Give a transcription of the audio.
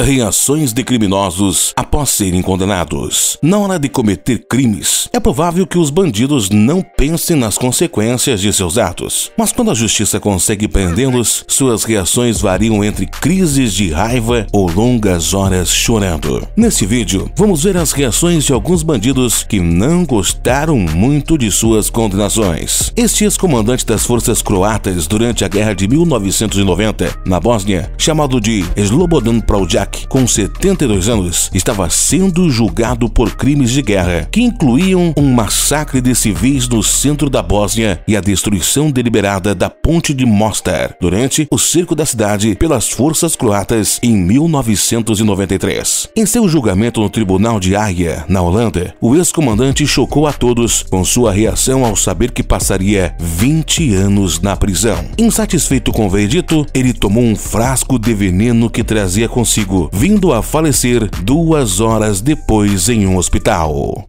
Reações de criminosos após serem condenados. Na hora de cometer crimes, é provável que os bandidos não pensem nas consequências de seus atos. Mas quando a justiça consegue prendê-los, suas reações variam entre crises de raiva ou longas horas chorando. Nesse vídeo, vamos ver as reações de alguns bandidos que não gostaram muito de suas condenações. Este ex-comandante das forças croatas durante a guerra de 1990 na Bósnia, chamado de Slobodan Praljak, com 72 anos, estava sendo julgado por crimes de guerra, que incluíam um massacre de civis no centro da Bósnia e a destruição deliberada da ponte de Mostar durante o cerco da cidade pelas forças croatas em 1993. Em seu julgamento no Tribunal de Haia, na Holanda, o ex-comandante chocou a todos com sua reação ao saber que passaria 20 anos na prisão. Insatisfeito com o veredito, ele tomou um frasco de veneno que trazia consigo vindo a falecer duas horas depois em um hospital.